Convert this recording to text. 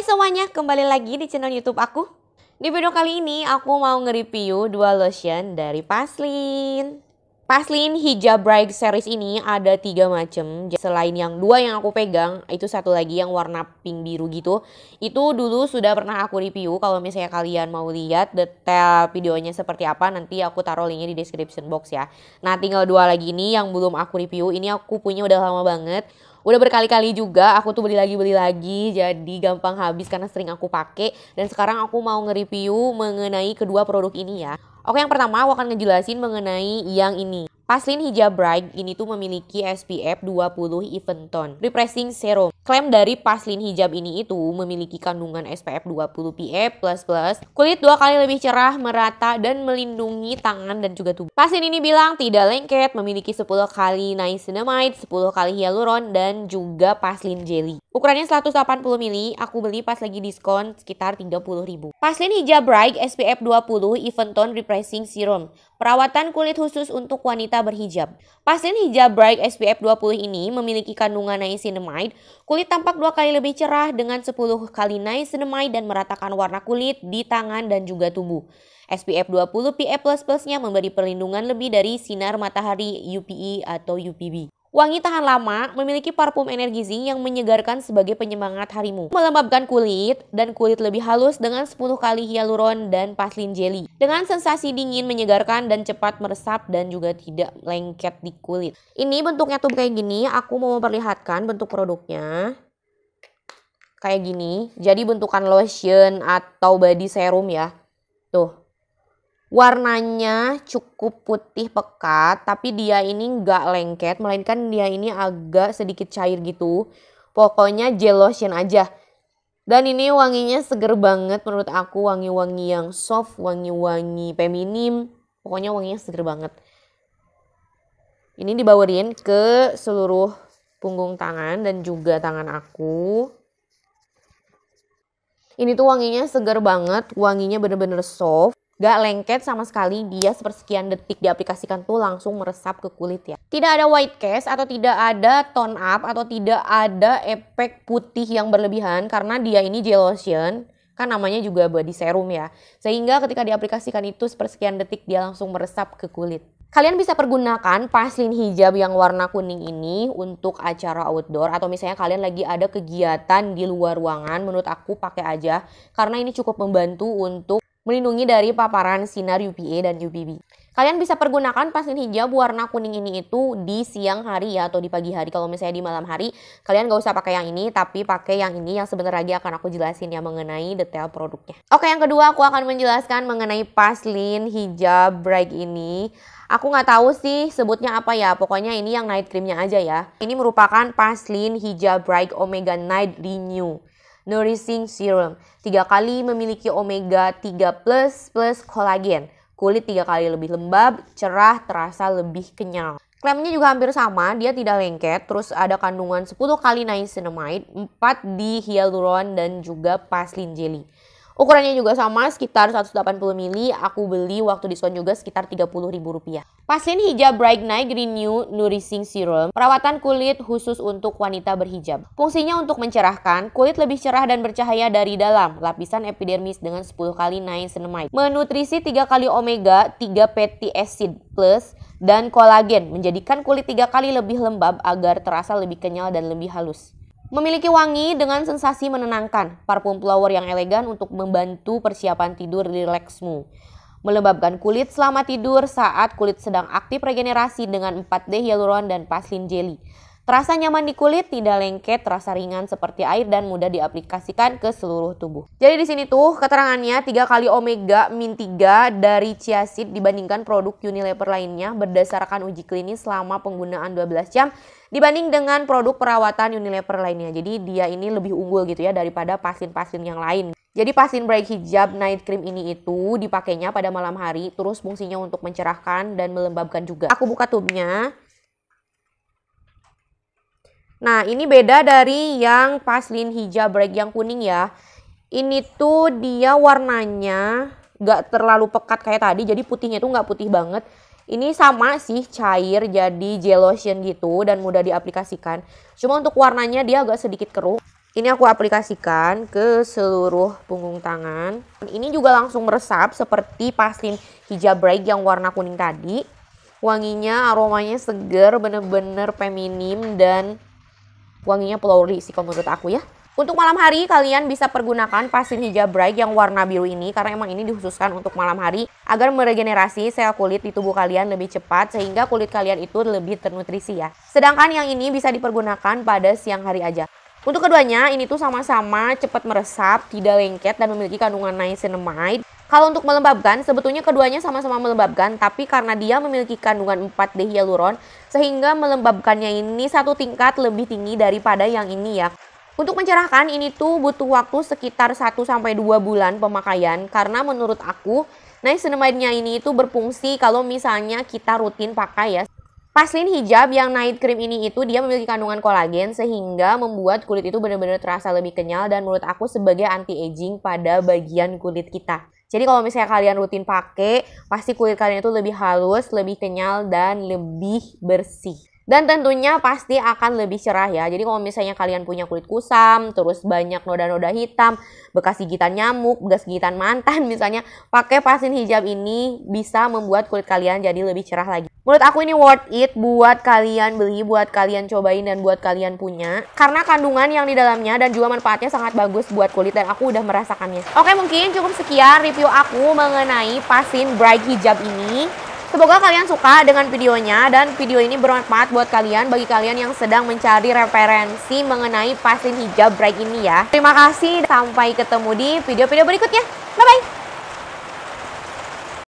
Hai semuanya, kembali lagi di channel YouTube aku. Di video kali ini aku mau nge-review dua lotion dari Paslin. Paslin Hijab Bright series ini ada tiga macam. Selain yang dua yang aku pegang, itu satu lagi yang warna pink biru gitu. Itu dulu sudah pernah aku review. Kalau misalnya kalian mau lihat detail videonya seperti apa, nanti aku taruh linknya di description box ya. Nah tinggal dua lagi ini yang belum aku review. Ini aku punya udah lama banget udah berkali-kali juga aku tuh beli lagi beli lagi jadi gampang habis karena sering aku pakai dan sekarang aku mau nge-review mengenai kedua produk ini ya. Oke, yang pertama aku akan ngejelasin mengenai yang ini. Paslin Hijab Bright ini tuh memiliki SPF 20 Even Tone Repressing Serum. Klaim dari paslin hijab ini itu memiliki kandungan SPF 20 PA++, kulit dua kali lebih cerah, merata, dan melindungi tangan dan juga tubuh. Paslin ini bilang tidak lengket, memiliki 10 kali niacinamide, 10 kali hyaluron, dan juga paslin jelly. Ukurannya 180 ml, aku beli pas lagi diskon sekitar 30 ribu. Paslin Hijab Bright SPF 20 Even Tone Repressing Serum, perawatan kulit khusus untuk wanita berhijab. Paslin Hijab Bright SPF 20 ini memiliki kandungan niacinamide, Kulit tampak dua kali lebih cerah dengan 10 kali niacinamide dan meratakan warna kulit di tangan dan juga tubuh. SPF 20 PA++-nya memberi perlindungan lebih dari sinar matahari UPE atau UPB. Wangi tahan lama, memiliki parfum energizing yang menyegarkan sebagai penyemangat harimu. Melembabkan kulit dan kulit lebih halus dengan 10 kali hyaluron dan paslin jelly. Dengan sensasi dingin menyegarkan dan cepat meresap dan juga tidak lengket di kulit. Ini bentuknya tuh kayak gini, aku mau memperlihatkan bentuk produknya. Kayak gini, jadi bentukan lotion atau body serum ya. Tuh, warnanya cukup putih pekat tapi dia ini nggak lengket melainkan dia ini agak sedikit cair gitu pokoknya gel lotion aja dan ini wanginya seger banget menurut aku wangi-wangi yang soft wangi-wangi feminim pokoknya wanginya seger banget ini dibawarin ke seluruh punggung tangan dan juga tangan aku ini tuh wanginya seger banget wanginya bener-bener soft Gak lengket sama sekali, dia sepersekian detik diaplikasikan tuh langsung meresap ke kulit ya. Tidak ada white cast atau tidak ada tone up atau tidak ada efek putih yang berlebihan karena dia ini gel lotion kan namanya juga body serum ya. Sehingga ketika diaplikasikan itu sepersekian detik dia langsung meresap ke kulit. Kalian bisa pergunakan paslin hijab yang warna kuning ini untuk acara outdoor atau misalnya kalian lagi ada kegiatan di luar ruangan menurut aku pakai aja karena ini cukup membantu untuk melindungi dari paparan sinar UVA dan UVB. Kalian bisa pergunakan pasir hijab warna kuning ini itu di siang hari ya atau di pagi hari. Kalau misalnya di malam hari, kalian gak usah pakai yang ini, tapi pakai yang ini yang sebentar lagi akan aku jelasin ya mengenai detail produknya. Oke, yang kedua aku akan menjelaskan mengenai paslin hijab bright ini. Aku nggak tahu sih sebutnya apa ya, pokoknya ini yang night creamnya aja ya. Ini merupakan paslin hijab bright omega night renew. Nourishing Serum. Tiga kali memiliki omega 3 plus plus kolagen. Kulit tiga kali lebih lembab, cerah, terasa lebih kenyal. Klaimnya juga hampir sama, dia tidak lengket, terus ada kandungan 10 kali niacinamide, 4 di hyaluron dan juga paslin jelly. Ukurannya juga sama, sekitar 180 mili. Aku beli waktu diskon juga sekitar rp rupiah. Pasien hijab Bright Night Renew Nourishing Serum, perawatan kulit khusus untuk wanita berhijab. Fungsinya untuk mencerahkan, kulit lebih cerah dan bercahaya dari dalam, lapisan epidermis dengan 10 kali niacinamide. Menutrisi 3 kali omega, 3 fatty acid plus dan kolagen menjadikan kulit tiga kali lebih lembab agar terasa lebih kenyal dan lebih halus. Memiliki wangi dengan sensasi menenangkan, parfum flower yang elegan untuk membantu persiapan tidur rileksmu. Melembabkan kulit selama tidur saat kulit sedang aktif regenerasi dengan 4D hyaluron dan paslin jelly. Terasa nyaman di kulit, tidak lengket, terasa ringan seperti air dan mudah diaplikasikan ke seluruh tubuh. Jadi di sini tuh keterangannya 3 kali omega min 3 dari chia seed dibandingkan produk Unilever lainnya berdasarkan uji klinis selama penggunaan 12 jam dibanding dengan produk perawatan Unilever lainnya. Jadi dia ini lebih unggul gitu ya daripada pasien-pasien yang lain. Jadi pasien break hijab night cream ini itu dipakainya pada malam hari terus fungsinya untuk mencerahkan dan melembabkan juga. Aku buka tubnya. Nah, ini beda dari yang paslin hijab break yang kuning ya. Ini tuh dia warnanya gak terlalu pekat kayak tadi, jadi putihnya tuh gak putih banget. Ini sama sih cair jadi gel lotion gitu dan mudah diaplikasikan. Cuma untuk warnanya dia agak sedikit keruh. Ini aku aplikasikan ke seluruh punggung tangan. Ini juga langsung meresap seperti paslin hijab break yang warna kuning tadi. Wanginya, aromanya seger, bener-bener feminim dan wanginya flowery sih kalau menurut aku ya. Untuk malam hari, kalian bisa pergunakan pasir hijab bright yang warna biru ini karena emang ini dikhususkan untuk malam hari agar meregenerasi sel kulit di tubuh kalian lebih cepat sehingga kulit kalian itu lebih ternutrisi ya. Sedangkan yang ini bisa dipergunakan pada siang hari aja. Untuk keduanya, ini tuh sama-sama cepat meresap, tidak lengket, dan memiliki kandungan niacinamide kalau untuk melembabkan, sebetulnya keduanya sama-sama melembabkan, tapi karena dia memiliki kandungan 4 hyaluron, sehingga melembabkannya ini satu tingkat lebih tinggi daripada yang ini ya. Untuk mencerahkan, ini tuh butuh waktu sekitar 1-2 bulan pemakaian, karena menurut aku, niacinamide-nya ini itu berfungsi kalau misalnya kita rutin pakai ya. Paslin hijab yang night cream ini itu dia memiliki kandungan kolagen sehingga membuat kulit itu benar-benar terasa lebih kenyal dan menurut aku sebagai anti aging pada bagian kulit kita. Jadi kalau misalnya kalian rutin pakai, pasti kulit kalian itu lebih halus, lebih kenyal, dan lebih bersih. Dan tentunya pasti akan lebih cerah ya. Jadi kalau misalnya kalian punya kulit kusam, terus banyak noda-noda hitam, bekas gigitan nyamuk, bekas gigitan mantan misalnya, pakai pasin hijab ini bisa membuat kulit kalian jadi lebih cerah lagi. Menurut aku ini worth it buat kalian beli, buat kalian cobain dan buat kalian punya karena kandungan yang di dalamnya dan juga manfaatnya sangat bagus buat kulit dan aku udah merasakannya. Oke, mungkin cukup sekian review aku mengenai Pasin Bright Hijab ini. Semoga kalian suka dengan videonya dan video ini bermanfaat buat kalian bagi kalian yang sedang mencari referensi mengenai pasin hijab bright ini ya. Terima kasih, sampai ketemu di video-video berikutnya. Bye-bye!